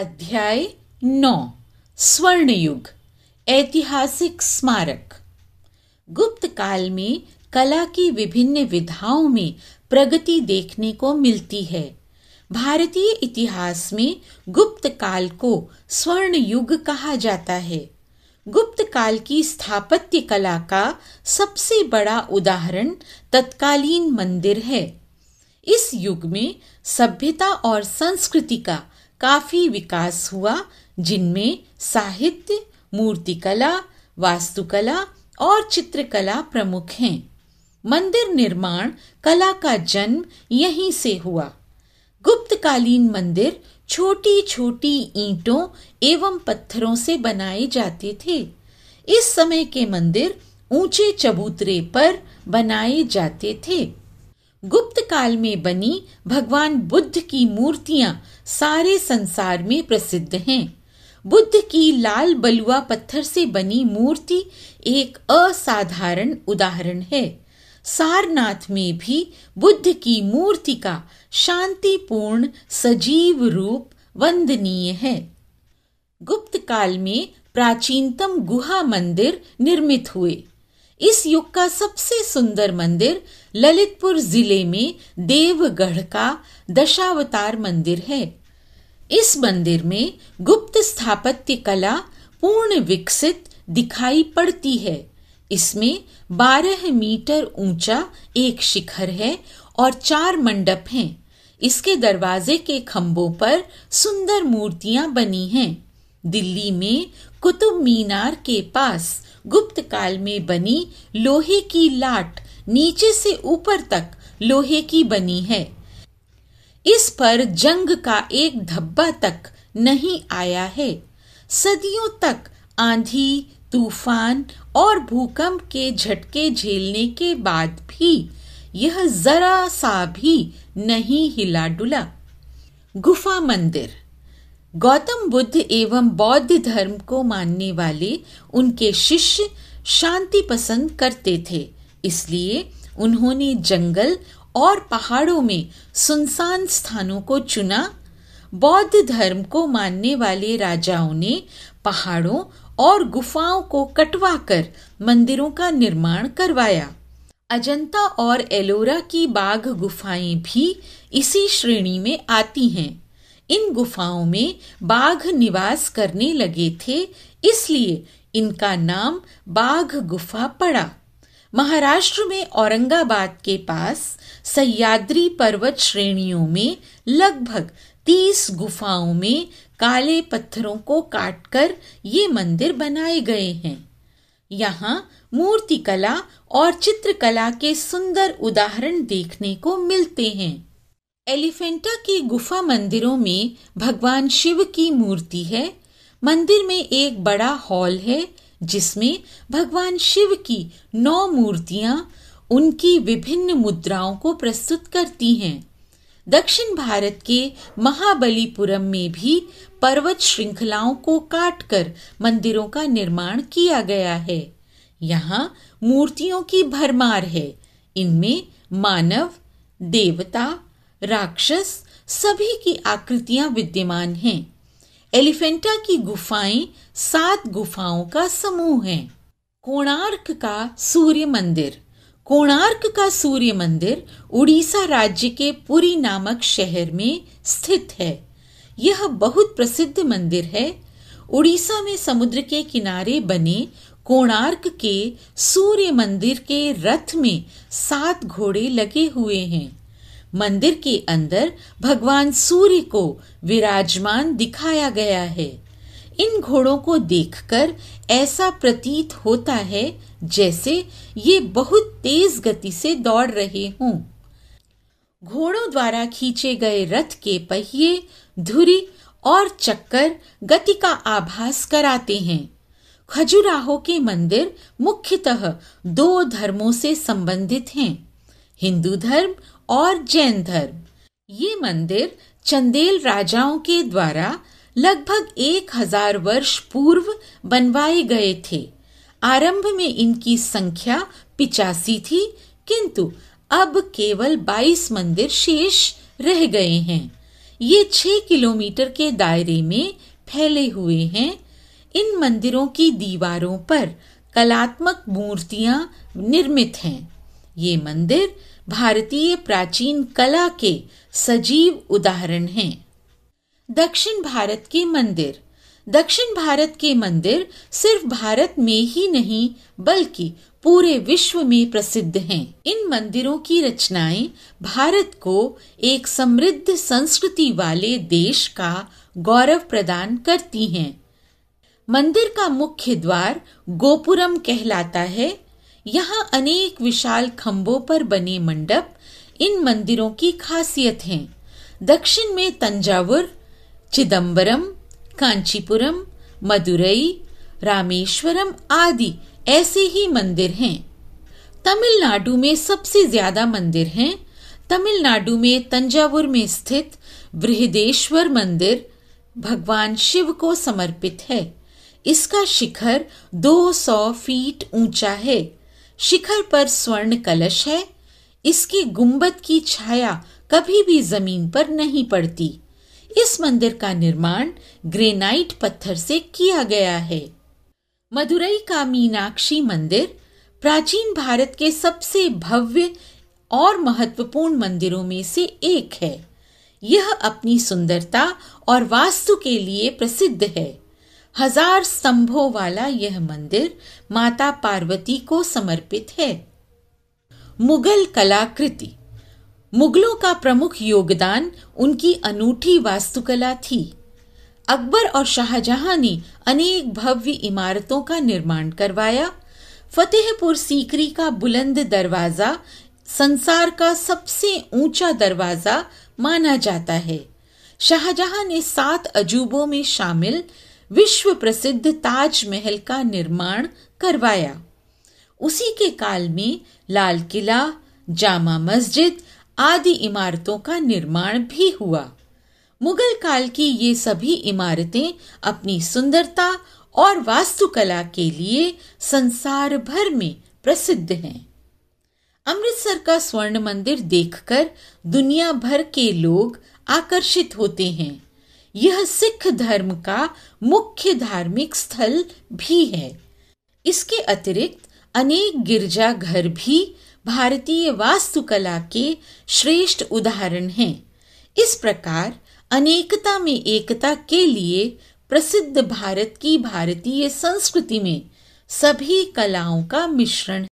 अध्याय नौ स्वर्ण युग ऐतिहासिक स्मारक गुप्त काल में कला की विभिन्न विधाओं में प्रगति देखने को मिलती है भारतीय इतिहास में गुप्त काल को स्वर्ण युग कहा जाता है गुप्त काल की स्थापत्य कला का सबसे बड़ा उदाहरण तत्कालीन मंदिर है इस युग में सभ्यता और संस्कृति का काफी विकास हुआ जिनमें साहित्य मूर्तिकला वास्तुकला और चित्रकला प्रमुख हैं मंदिर निर्माण कला का जन्म यहीं से हुआ गुप्तकालीन मंदिर छोटी छोटी ईंटों एवं पत्थरों से बनाए जाते थे इस समय के मंदिर ऊंचे चबूतरे पर बनाए जाते थे गुप्त काल में बनी भगवान बुद्ध की मूर्तियां सारे संसार में प्रसिद्ध हैं बुद्ध की लाल बलुआ पत्थर से बनी मूर्ति एक असाधारण उदाहरण है सारनाथ में भी बुद्ध की मूर्ति का शांतिपूर्ण सजीव रूप वंदनीय है गुप्त काल में प्राचीनतम गुहा मंदिर निर्मित हुए इस युग का सबसे सुंदर मंदिर ललितपुर जिले में देवगढ़ का दशावतार मंदिर है इस मंदिर में गुप्त स्थापत्य कला पूर्ण विकसित दिखाई पड़ती है इसमें 12 मीटर ऊंचा एक शिखर है और चार मंडप हैं। इसके दरवाजे के खम्बों पर सुंदर मूर्तियां बनी हैं। दिल्ली में कुतुब मीनार के पास गुप्त काल में बनी लोहे की लाट नीचे से ऊपर तक लोहे की बनी है इस पर जंग का एक धब्बा तक नहीं आया है सदियों तक आंधी तूफान और भूकंप के झटके झेलने के बाद भी यह जरा सा भी नहीं हिला डुला गुफा मंदिर गौतम बुद्ध एवं बौद्ध धर्म को मानने वाले उनके शिष्य शांति पसंद करते थे इसलिए उन्होंने जंगल और पहाड़ों में सुनसान स्थानों को चुना बौद्ध धर्म को मानने वाले राजाओं ने पहाड़ों और गुफाओं को कटवा कर मंदिरों का निर्माण करवाया अजंता और एलोरा की बाघ गुफाएं भी इसी श्रेणी में आती हैं इन गुफाओं में बाघ निवास करने लगे थे इसलिए इनका नाम बाघ गुफा पड़ा महाराष्ट्र में औरंगाबाद के पास सह्याद्री पर्वत श्रेणियों में लगभग तीस गुफाओं में काले पत्थरों को काटकर ये मंदिर बनाए गए हैं यहाँ मूर्तिकला और चित्रकला के सुंदर उदाहरण देखने को मिलते हैं एलिफेंटा की गुफा मंदिरों में भगवान शिव की मूर्ति है मंदिर में एक बड़ा हॉल है जिसमें भगवान शिव की नौ मूर्तियां उनकी विभिन्न मुद्राओं को प्रस्तुत करती हैं दक्षिण भारत के महाबलीपुरम में भी पर्वत श्रृंखलाओं को काटकर मंदिरों का निर्माण किया गया है यहाँ मूर्तियों की भरमार है इनमें मानव देवता राक्षस सभी की आकृतियां विद्यमान हैं एलिफेंटा की गुफाएं सात गुफाओं का समूह है कोणार्क का सूर्य मंदिर कोणार्क का सूर्य मंदिर उड़ीसा राज्य के पुरी नामक शहर में स्थित है यह बहुत प्रसिद्ध मंदिर है उड़ीसा में समुद्र के किनारे बने कोणार्क के सूर्य मंदिर के रथ में सात घोड़े लगे हुए हैं मंदिर के अंदर भगवान सूर्य को विराजमान दिखाया गया है इन घोड़ों को देखकर ऐसा प्रतीत होता है जैसे ये बहुत तेज गति से दौड़ रहे हों घोड़ों द्वारा खींचे गए रथ के पहिए धुरी और चक्कर गति का आभास कराते हैं खजुराहो के मंदिर मुख्यतः दो धर्मों से संबंधित हैं हिंदू धर्म और जैन धर्म ये मंदिर चंदेल राजाओं के द्वारा लगभग एक हजार वर्ष पूर्व बनवाए गए थे आरंभ में इनकी संख्या पिचासी थी किंतु अब केवल 22 मंदिर शेष रह गए हैं ये छह किलोमीटर के दायरे में फैले हुए हैं इन मंदिरों की दीवारों पर कलात्मक मूर्तियां निर्मित हैं ये मंदिर भारतीय प्राचीन कला के सजीव उदाहरण हैं दक्षिण भारत के मंदिर दक्षिण भारत के मंदिर सिर्फ भारत में ही नहीं बल्कि पूरे विश्व में प्रसिद्ध हैं। इन मंदिरों की रचनाएं भारत को एक समृद्ध संस्कृति वाले देश का गौरव प्रदान करती हैं। मंदिर का मुख्य द्वार गोपुरम कहलाता है यहाँ अनेक विशाल खम्भों पर बने मंडप इन मंदिरों की खासियत हैं दक्षिण में तंजावुर चिदम्बरम कांचीपुरम मदुरई रामेश्वरम आदि ऐसे ही मंदिर हैं तमिलनाडु में सबसे ज्यादा मंदिर हैं तमिलनाडु में तंजावुर में स्थित बृहदेश्वर मंदिर भगवान शिव को समर्पित है इसका शिखर 200 फीट ऊंचा है शिखर पर स्वर्ण कलश है इसकी गुंबद की छाया कभी भी जमीन पर नहीं पड़ती इस मंदिर का निर्माण ग्रेनाइट पत्थर से किया गया है मदुरई का मीनाक्षी मंदिर प्राचीन भारत के सबसे भव्य और महत्वपूर्ण मंदिरों में से एक है यह अपनी सुंदरता और वास्तु के लिए प्रसिद्ध है हजार स्तंभों वाला यह मंदिर माता पार्वती को समर्पित है मुगल कलाकृति मुगलों का प्रमुख योगदान उनकी अनूठी वास्तुकला थी अकबर और शाहजहां ने अनेक भव्य इमारतों का निर्माण करवाया फतेहपुर सीकरी का बुलंद दरवाजा संसार का सबसे ऊंचा दरवाजा माना जाता है शाहजहां ने सात अजूबों में शामिल विश्व प्रसिद्ध ताजमहल का निर्माण करवाया उसी के काल में लाल किला जामा मस्जिद आदि इमारतों का निर्माण भी हुआ मुगल काल की ये सभी इमारतें अपनी सुंदरता और वास्तुकला के लिए संसार भर में प्रसिद्ध हैं अमृतसर का स्वर्ण मंदिर देखकर दुनिया भर के लोग आकर्षित होते हैं यह सिख धर्म का मुख्य धार्मिक स्थल भी है इसके अतिरिक्त अनेक गिरजाघर भी भारतीय वास्तुकला के श्रेष्ठ उदाहरण हैं। इस प्रकार अनेकता में एकता के लिए प्रसिद्ध भारत की भारतीय संस्कृति में सभी कलाओं का मिश्रण